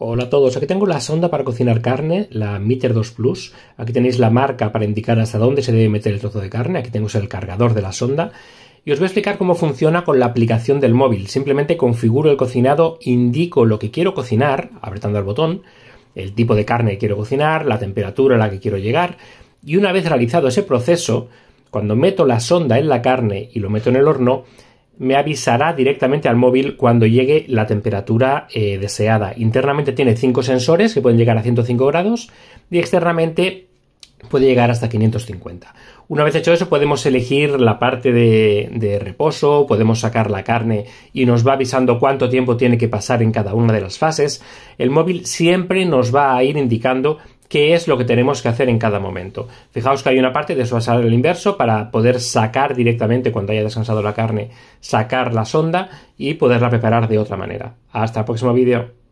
Hola a todos, aquí tengo la sonda para cocinar carne, la Meter 2 Plus. Aquí tenéis la marca para indicar hasta dónde se debe meter el trozo de carne. Aquí tengo el cargador de la sonda. Y os voy a explicar cómo funciona con la aplicación del móvil. Simplemente configuro el cocinado, indico lo que quiero cocinar, apretando el botón, el tipo de carne que quiero cocinar, la temperatura a la que quiero llegar. Y una vez realizado ese proceso, cuando meto la sonda en la carne y lo meto en el horno, me avisará directamente al móvil cuando llegue la temperatura eh, deseada. Internamente tiene cinco sensores que pueden llegar a 105 grados y externamente puede llegar hasta 550. Una vez hecho eso podemos elegir la parte de reposo, podemos sacar la carne y nos va avisando cuánto tiempo tiene que pasar en cada una de las fases. El móvil siempre nos va a ir indicando qué es lo que tenemos que hacer en cada momento. Fijaos que hay una parte de salir el inverso para poder sacar directamente cuando haya descansado la carne, sacar la sonda y poderla preparar de otra manera. Hasta el próximo vídeo.